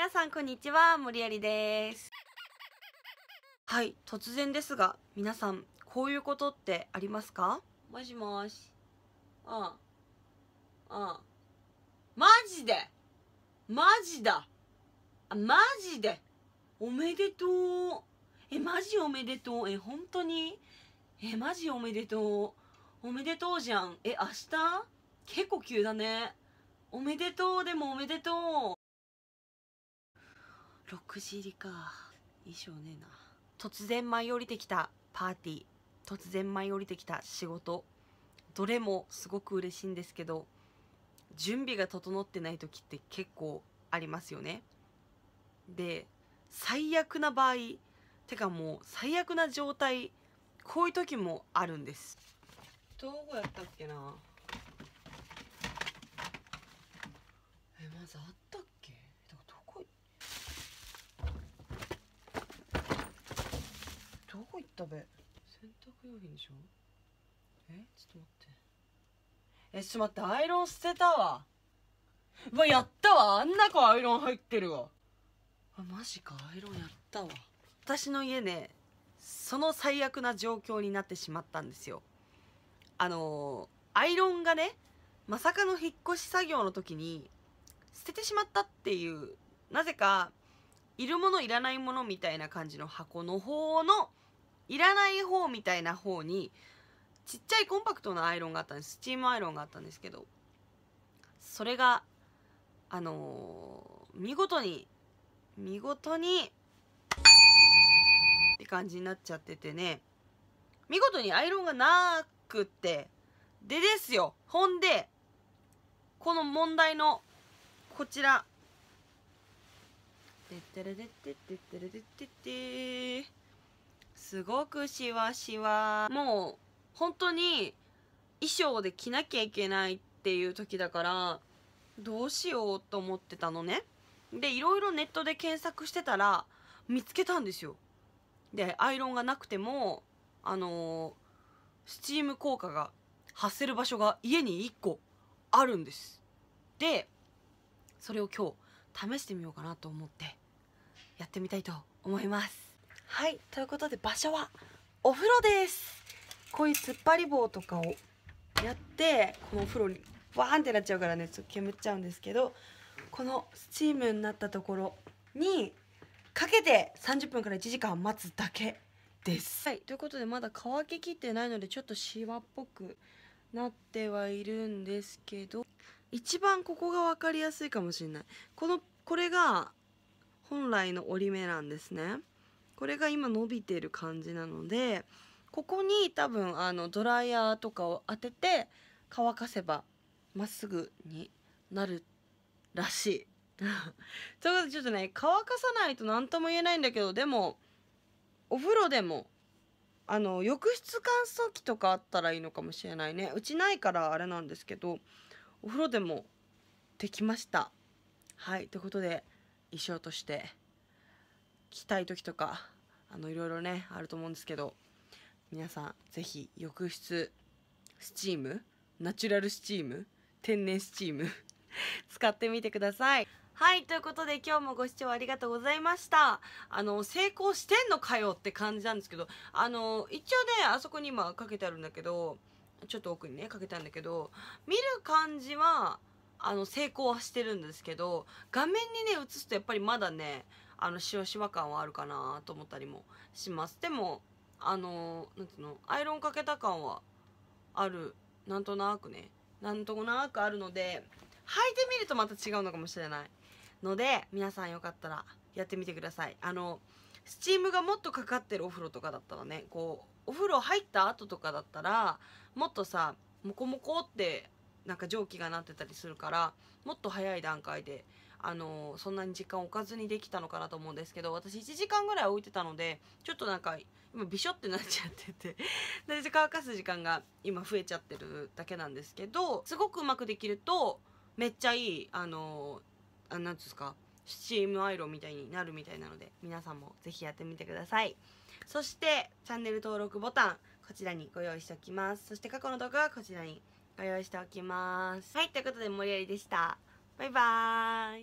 皆さんこんにちは森有ですはい突然ですが皆さんこういうことってありますかもしもしああああマジでマジだあマジでおめでとうえマジおめでとうえ本当にえマジおめでとうおめでとうじゃんえ明日結構急だねおめでとうでもおめでとう6時入りか衣装ねえな突然舞い降りてきたパーティー突然舞い降りてきた仕事どれもすごく嬉しいんですけど準備が整ってない時って結構ありますよねで最悪な場合てかもう最悪な状態こういう時もあるんですどこやったっけなえまずあった食べ洗濯用品でしょえちょっと待ってえちょっと待ってアイロン捨てたわうわやったわあんな子アイロン入ってるわあマジかアイロンやったわ私の家ねその最悪な状況になってしまったんですよあのー、アイロンがねまさかの引っ越し作業の時に捨ててしまったっていうなぜかいるものいらないものみたいな感じの箱の方のいらない方みたいな方にちっちゃいコンパクトなアイロンがあったんですスチームアイロンがあったんですけどそれがあのー、見事に見事にって感じになっちゃっててね見事にアイロンがなくってでですよほんでこの問題のこちらでってらでってってってでってってすごくしわしわもう本当に衣装で着なきゃいけないっていう時だからどうしようと思ってたのねでいろいろネットで検索してたら見つけたんですよでアイロンがなくてもあのー、スチーム効果が発せる場所が家に1個あるんですでそれを今日試してみようかなと思ってやってみたいと思いますはいということで場所はお風呂ですこういう突っ張り棒とかをやってこのお風呂にバーンってなっちゃうからねちょっと煙っちゃうんですけどこのスチームになったところにかけて30分から1時間待つだけです。はい、ということでまだ乾ききってないのでちょっとシワっぽくなってはいるんですけど一番ここが分かりやすいかもしれないこのこれが本来の折り目なんですね。これが今伸びてる感じなのでここに多分あのドライヤーとかを当てて乾かせばまっすぐになるらしい。ということでちょっとね乾かさないと何とも言えないんだけどでもお風呂でもあの浴室乾燥機とかあったらいいのかもしれないねうちないからあれなんですけどお風呂でもできましたはいということで衣装としてきたい時とかあのいろいろねあると思うんですけど皆さん是非浴室スチームナチュラルスチーム天然スチーム 使ってみてくださいはいということで今日もご視聴ありがとうございましたあの成功してんのかよって感じなんですけどあの一応ねあそこに今かけてあるんだけどちょっと奥にねかけたんだけど見る感じはあの成功はしてるんですけど画面にね映すとやっぱりまだねあの塩シワ感はあるかなと思ったりもしますでもあのなんていうのアイロンかけた感はあるなんとなくねなんとなくあるので履いてみるとまた違うのかもしれないので皆さんよかったらやってみてくださいあのスチームがもっとかかってるお風呂とかだったらねこうお風呂入った後とかだったらもっとさモコモコってなんか蒸気がなってたりするからもっと早い段階であのそんなに時間置かずにできたのかなと思うんですけど私1時間ぐらい置いてたのでちょっとなんか今びしょってなっちゃってて で乾かす時間が今増えちゃってるだけなんですけどすごくうまくできるとめっちゃいいあの何てうんですかスチームアイロンみたいになるみたいなので皆さんもぜひやってみてくださいそしてチャンネル登録ボタンこちらにご用意しておきますそして過去の動画はこちらにご用意しておきますはいということで森有でしたバイバーイ